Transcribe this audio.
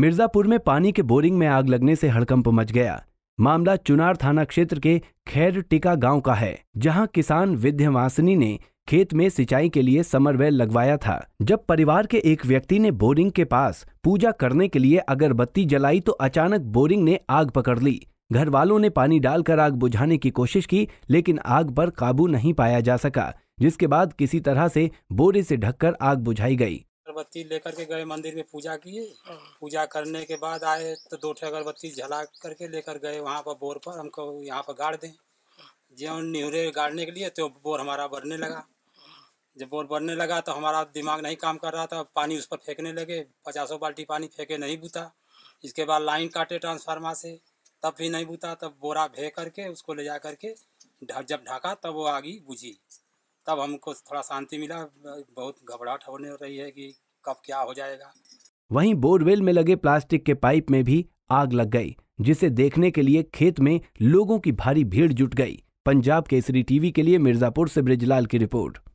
मिर्जापुर में पानी के बोरिंग में आग लगने से हड़कंप मच गया मामला चुनार थाना क्षेत्र के खैर टिका गांव का है जहां किसान विध्यवासिनी ने खेत में सिंचाई के लिए समरवेल लगवाया था जब परिवार के एक व्यक्ति ने बोरिंग के पास पूजा करने के लिए अगरबत्ती जलाई तो अचानक बोरिंग ने आग पकड़ ली घर वालों ने पानी डालकर आग बुझाने की कोशिश की लेकिन आग पर काबू नहीं पाया जा सका जिसके बाद किसी तरह से बोरे से ढककर आग बुझाई गई अगरबत्ती लेकर के गए मंदिर में पूजा किए हाँ। पूजा करने के बाद आए तो दो अगरबत्ती झला करके लेकर गए वहाँ पर बोर पर हमको यहाँ पर गाड़ दें जो निहरे गाड़ने के लिए तो बोर हमारा बढ़ने लगा जब बोर बढ़ने लगा तो हमारा दिमाग नहीं काम कर रहा था पानी उस पर फेंकने लगे पचासों बाल्टी पानी फेंके नहीं बूता इसके बाद लाइन काटे ट्रांसफार्मर से तब भी नहीं बूता तब बोरा भे करके उसको ले जा करके जब ढाका तब वो आगी बुझी तब हमको थोड़ा शांति मिला बहुत घबराहट होने रही है कि कब क्या हो जाएगा वहीं बोरवेल में लगे प्लास्टिक के पाइप में भी आग लग गई जिसे देखने के लिए खेत में लोगों की भारी भीड़ जुट गई पंजाब केसरी टीवी के लिए मिर्जापुर से ब्रिजलाल की रिपोर्ट